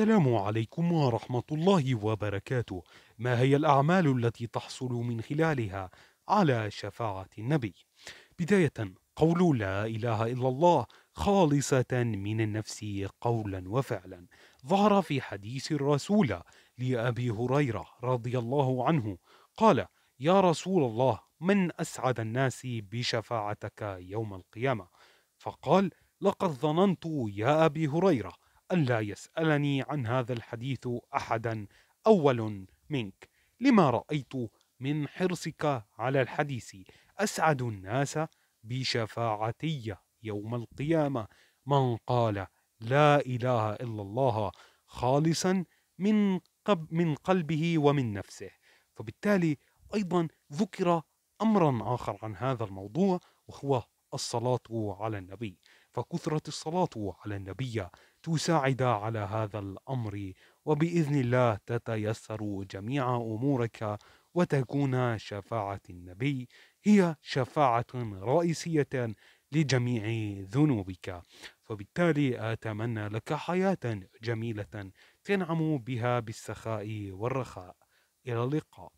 السلام عليكم ورحمة الله وبركاته ما هي الأعمال التي تحصل من خلالها على شفاعة النبي؟ بداية قول لا إله إلا الله خالصة من النفس قولا وفعلا ظهر في حديث الرسول لأبي هريرة رضي الله عنه قال يا رسول الله من أسعد الناس بشفاعتك يوم القيامة فقال لقد ظننت يا أبي هريرة ألا يسألني عن هذا الحديث أحدا أول منك لما رأيت من حرصك على الحديث أسعد الناس بشفاعتي يوم القيامة من قال لا إله إلا الله خالصا من قب من قلبه ومن نفسه فبالتالي أيضا ذكر أمرا آخر عن هذا الموضوع وهو الصلاة على النبي فكثرة الصلاة على النبي تساعد على هذا الأمر وبإذن الله تتيسر جميع أمورك وتكون شفاعة النبي هي شفاعة رئيسية لجميع ذنوبك فبالتالي أتمنى لك حياة جميلة تنعم بها بالسخاء والرخاء إلى اللقاء